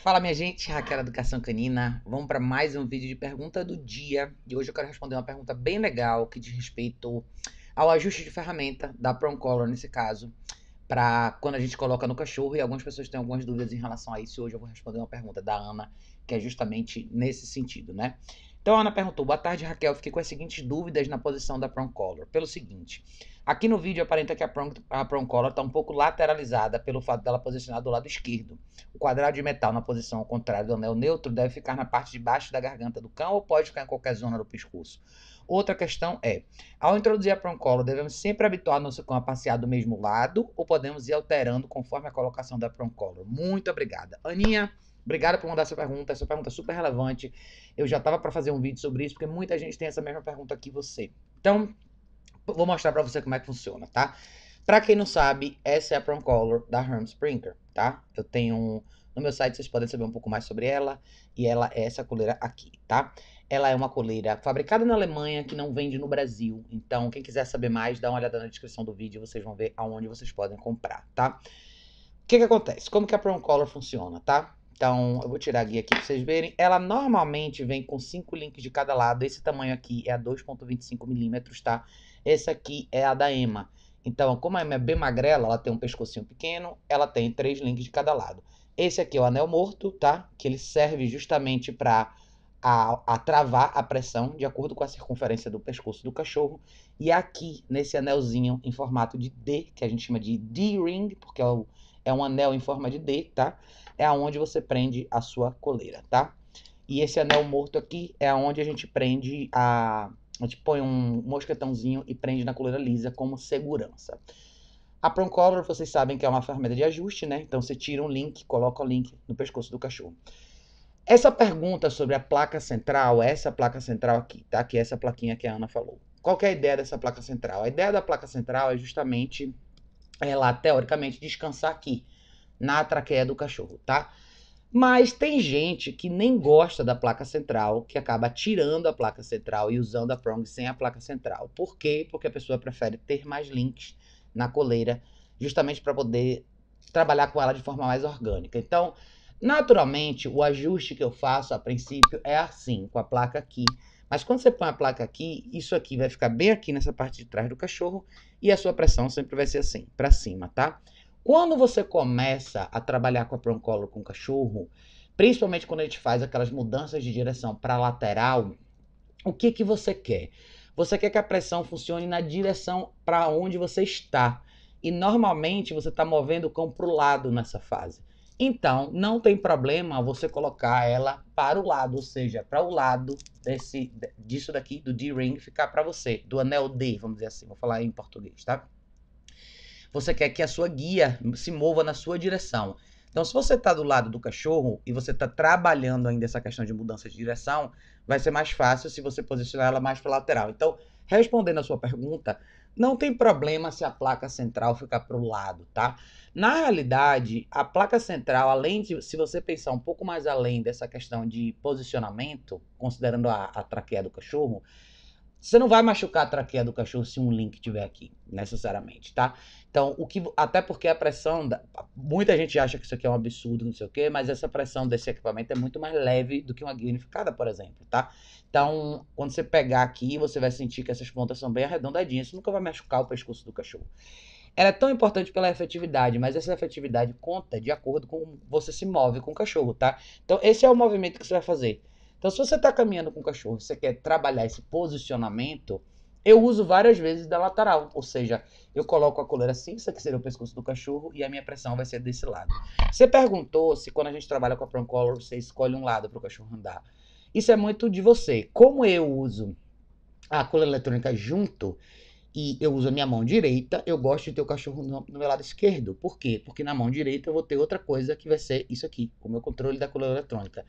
Fala minha gente, Raquel Educação Canina. Vamos para mais um vídeo de pergunta do dia. E hoje eu quero responder uma pergunta bem legal que diz respeito ao ajuste de ferramenta da Prong Collar nesse caso, para quando a gente coloca no cachorro e algumas pessoas têm algumas dúvidas em relação a isso. Hoje eu vou responder uma pergunta da Ana, que é justamente nesse sentido, né? Então a Ana perguntou: Boa tarde, Raquel. Fiquei com as seguintes dúvidas na posição da prong collar. Pelo seguinte, aqui no vídeo aparenta que a prong, a prong collar está um pouco lateralizada pelo fato dela posicionar do lado esquerdo. O quadrado de metal na posição ao contrário do anel neutro deve ficar na parte de baixo da garganta do cão ou pode ficar em qualquer zona do pescoço. Outra questão é: ao introduzir a proncola, devemos sempre habituar nosso cão a passear do mesmo lado ou podemos ir alterando conforme a colocação da proncola? Muito obrigada. Aninha, Obrigado por mandar essa pergunta. Essa pergunta é super relevante. Eu já estava para fazer um vídeo sobre isso, porque muita gente tem essa mesma pergunta que você. Então, vou mostrar para você como é que funciona, tá? Para quem não sabe, essa é a Prom da Herm Springer, tá? Eu tenho no meu site, vocês podem saber um pouco mais sobre ela, e ela é essa coleira aqui, tá? Ela é uma coleira fabricada na Alemanha que não vende no Brasil. Então, quem quiser saber mais, dá uma olhada na descrição do vídeo, vocês vão ver aonde vocês podem comprar, tá? O que que acontece? Como que a Prom Collar funciona, tá? Então, eu vou tirar a guia aqui para vocês verem. Ela normalmente vem com cinco links de cada lado. Esse tamanho aqui é a 2.25 milímetros, tá? Essa aqui é a da Ema. Então, como a Ema é bem magrela, ela tem um pescocinho pequeno, ela tem três links de cada lado. Esse aqui é o anel morto, tá? Que ele serve justamente para a, a, travar a pressão de acordo com a circunferência do pescoço do cachorro. E é aqui, nesse anelzinho em formato de D, que a gente chama de D-ring, porque é, o, é um anel em forma de D, tá? É aonde você prende a sua coleira, tá? E esse anel morto aqui é aonde a gente prende a... A gente põe um mosquetãozinho e prende na coleira lisa como segurança. A prong collar, vocês sabem que é uma ferramenta de ajuste, né? Então você tira um link, coloca o link no pescoço do cachorro. Essa pergunta sobre a placa central, essa placa central aqui, tá? Que é essa plaquinha que a Ana falou. Qual que é a ideia dessa placa central? A ideia da placa central é justamente ela, teoricamente, descansar aqui, na traqueia do cachorro, tá? Mas tem gente que nem gosta da placa central, que acaba tirando a placa central e usando a prong sem a placa central. Por quê? Porque a pessoa prefere ter mais links na coleira, justamente para poder trabalhar com ela de forma mais orgânica. Então, Naturalmente, o ajuste que eu faço a princípio é assim, com a placa aqui. Mas quando você põe a placa aqui, isso aqui vai ficar bem aqui nessa parte de trás do cachorro e a sua pressão sempre vai ser assim, para cima, tá? Quando você começa a trabalhar com a proncolo com o cachorro, principalmente quando a gente faz aquelas mudanças de direção para lateral, o que que você quer? Você quer que a pressão funcione na direção para onde você está. E normalmente você está movendo o cão para o lado nessa fase. Então, não tem problema você colocar ela para o lado, ou seja, para o lado desse, disso daqui, do D-ring, ficar para você, do anel D, vamos dizer assim, vou falar em português, tá? Você quer que a sua guia se mova na sua direção. Então, se você está do lado do cachorro e você está trabalhando ainda essa questão de mudança de direção, vai ser mais fácil se você posicionar ela mais para lateral. Então, Respondendo a sua pergunta, não tem problema se a placa central ficar para o lado, tá? Na realidade, a placa central, além de, se você pensar um pouco mais além dessa questão de posicionamento, considerando a, a traqueia do cachorro, você não vai machucar a traqueia do cachorro se um link tiver aqui, necessariamente, tá? Então, o que até porque a pressão da, muita gente acha que isso aqui é um absurdo, não sei o quê, mas essa pressão desse equipamento é muito mais leve do que uma guia unificada, por exemplo, tá? Então, quando você pegar aqui, você vai sentir que essas pontas são bem arredondadinhas, isso nunca vai machucar o pescoço do cachorro. Ela é tão importante pela efetividade, mas essa efetividade conta de acordo com você se move com o cachorro, tá? Então, esse é o movimento que você vai fazer. Então, se você está caminhando com o cachorro, você quer trabalhar esse posicionamento, eu uso várias vezes da lateral, ou seja, eu coloco a coleira cinza, que seria o pescoço do cachorro, e a minha pressão vai ser desse lado. Você perguntou se quando a gente trabalha com a prong collar, você escolhe um lado para o cachorro andar. Isso é muito de você. Como eu uso a coleira eletrônica junto e eu uso a minha mão direita, eu gosto de ter o cachorro no, no meu lado esquerdo. Por quê? Porque na mão direita eu vou ter outra coisa que vai ser isso aqui, o meu controle da coleira eletrônica.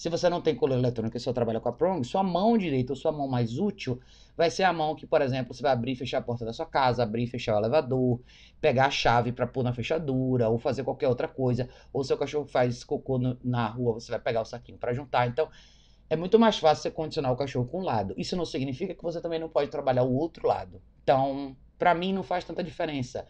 Se você não tem coleira eletrônica e só trabalha com a prong, sua mão direita ou sua mão mais útil vai ser a mão que, por exemplo, você vai abrir e fechar a porta da sua casa, abrir e fechar o elevador, pegar a chave para pôr na fechadura ou fazer qualquer outra coisa. Ou seu cachorro faz cocô no, na rua, você vai pegar o saquinho para juntar. Então, é muito mais fácil você condicionar o cachorro com um lado. Isso não significa que você também não pode trabalhar o outro lado. Então, para mim, não faz tanta diferença.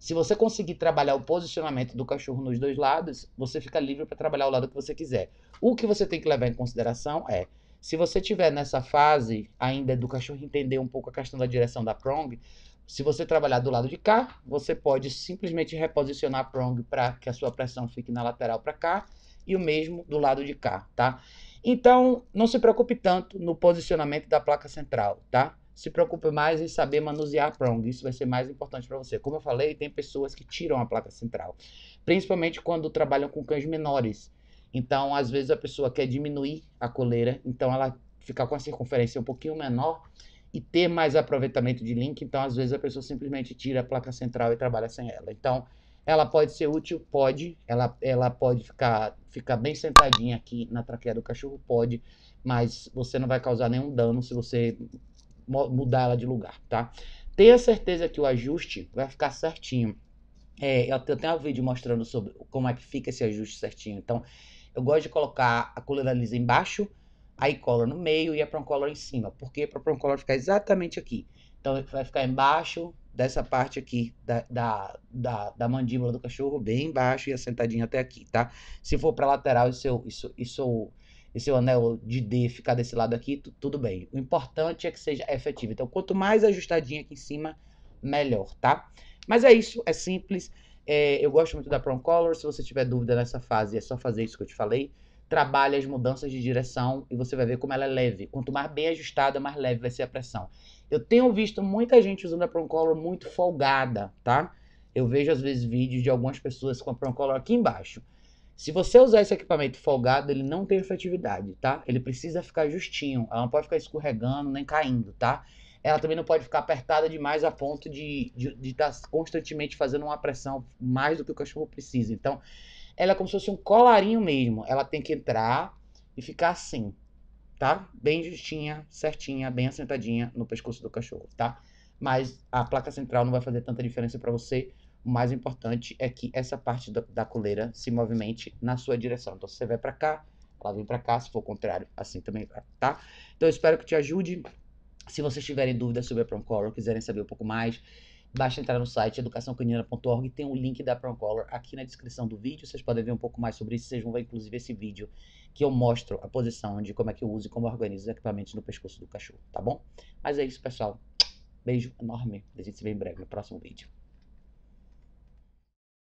Se você conseguir trabalhar o posicionamento do cachorro nos dois lados, você fica livre para trabalhar o lado que você quiser. O que você tem que levar em consideração é, se você tiver nessa fase ainda do cachorro entender um pouco a questão da direção da prong, se você trabalhar do lado de cá, você pode simplesmente reposicionar a prong para que a sua pressão fique na lateral para cá e o mesmo do lado de cá, tá? Então, não se preocupe tanto no posicionamento da placa central, tá? se preocupe mais em saber manusear a prong. Isso vai ser mais importante para você. Como eu falei, tem pessoas que tiram a placa central, principalmente quando trabalham com cães menores. Então, às vezes a pessoa quer diminuir a coleira, então ela ficar com a circunferência um pouquinho menor e ter mais aproveitamento de link. Então, às vezes a pessoa simplesmente tira a placa central e trabalha sem ela. Então, ela pode ser útil? Pode. Ela, ela pode ficar, ficar bem sentadinha aqui na traqueia do cachorro? Pode. Mas você não vai causar nenhum dano se você mudar ela de lugar, tá? Tenha certeza que o ajuste vai ficar certinho. É, eu tenho um vídeo mostrando sobre como é que fica esse ajuste certinho. Então, eu gosto de colocar a coleira lisa embaixo, aí cola no meio e a proncolor em cima. Porque para a proncolor ficar exatamente aqui. Então, vai ficar embaixo dessa parte aqui da, da, da, da mandíbula do cachorro, bem embaixo e assentadinho até aqui, tá? Se for para lateral, isso, isso, isso e seu anel de D ficar desse lado aqui, tudo bem. O importante é que seja efetivo. Então, quanto mais ajustadinha aqui em cima, melhor, tá? Mas é isso, é simples. É, eu gosto muito da Prom Color. Se você tiver dúvida nessa fase, é só fazer isso que eu te falei. Trabalhe as mudanças de direção e você vai ver como ela é leve. Quanto mais bem ajustada, mais leve vai ser a pressão. Eu tenho visto muita gente usando a Prom Color muito folgada, tá? Eu vejo às vezes vídeos de algumas pessoas com a Prom Color aqui embaixo. Se você usar esse equipamento folgado, ele não tem efetividade, tá? Ele precisa ficar justinho, ela não pode ficar escorregando nem caindo, tá? Ela também não pode ficar apertada demais a ponto de estar de, de tá constantemente fazendo uma pressão mais do que o cachorro precisa. Então, ela é como se fosse um colarinho mesmo. Ela tem que entrar e ficar assim, tá? Bem justinha, certinha, bem assentadinha no pescoço do cachorro, tá? Mas a placa central não vai fazer tanta diferença para você o mais importante é que essa parte da, da coleira se movimente na sua direção. Então, se você vai para cá, ela vem para cá, se for o contrário, assim também, tá? Então, eu espero que te ajude. Se vocês tiverem dúvidas sobre a Proncolor, quiserem saber um pouco mais, basta entrar no site educaçãocanina.org e tem o um link da Proncolor aqui na descrição do vídeo. Vocês podem ver um pouco mais sobre isso. Vocês vão ver, inclusive, esse vídeo que eu mostro a posição de como é que eu uso e como eu organizo os equipamentos no pescoço do cachorro, tá bom? Mas é isso, pessoal. Beijo enorme. A gente se vê em breve no próximo vídeo.